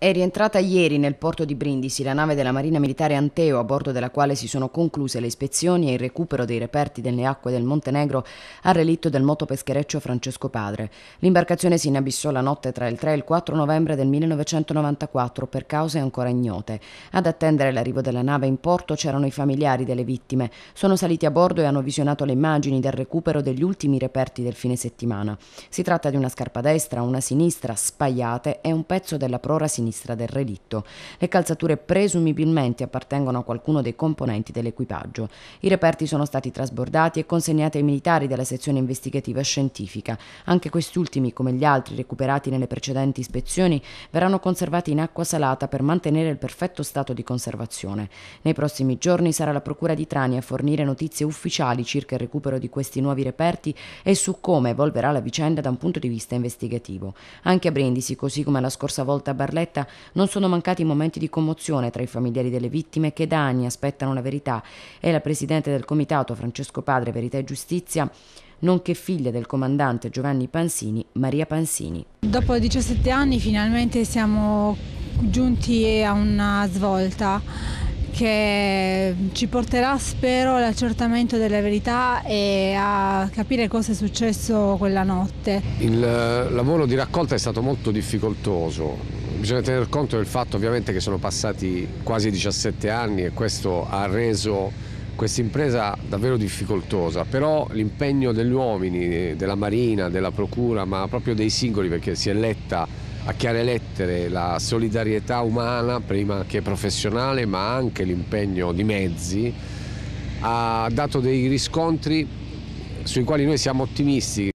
È rientrata ieri nel porto di Brindisi la nave della Marina Militare Anteo, a bordo della quale si sono concluse le ispezioni e il recupero dei reperti nelle acque del Montenegro al relitto del motopeschereccio Francesco Padre. L'imbarcazione si inabissò la notte tra il 3 e il 4 novembre del 1994 per cause ancora ignote. Ad attendere l'arrivo della nave in porto c'erano i familiari delle vittime. Sono saliti a bordo e hanno visionato le immagini del recupero degli ultimi reperti del fine settimana. Si tratta di una scarpa destra, una sinistra, spaiate e un pezzo della prora sinistra sinistra del relitto. Le calzature presumibilmente appartengono a qualcuno dei componenti dell'equipaggio. I reperti sono stati trasbordati e consegnati ai militari della sezione investigativa scientifica. Anche questi ultimi, come gli altri recuperati nelle precedenti ispezioni, verranno conservati in acqua salata per mantenere il perfetto stato di conservazione. Nei prossimi giorni sarà la Procura di Trani a fornire notizie ufficiali circa il recupero di questi nuovi reperti e su come evolverà la vicenda da un punto di vista investigativo. Anche a Brindisi, così come la scorsa volta a Barletta, scoperta, non sono mancati momenti di commozione tra i familiari delle vittime che da anni aspettano la verità e la presidente del comitato Francesco Padre Verità e Giustizia nonché figlia del comandante Giovanni Pansini, Maria Pansini. Dopo 17 anni finalmente siamo giunti a una svolta che ci porterà, spero, all'accertamento della verità e a capire cosa è successo quella notte. Il lavoro di raccolta è stato molto difficoltoso, Bisogna tener conto del fatto ovviamente che sono passati quasi 17 anni e questo ha reso questa impresa davvero difficoltosa, però l'impegno degli uomini, della Marina, della Procura, ma proprio dei singoli perché si è letta a chiare lettere la solidarietà umana prima che professionale, ma anche l'impegno di mezzi, ha dato dei riscontri sui quali noi siamo ottimisti.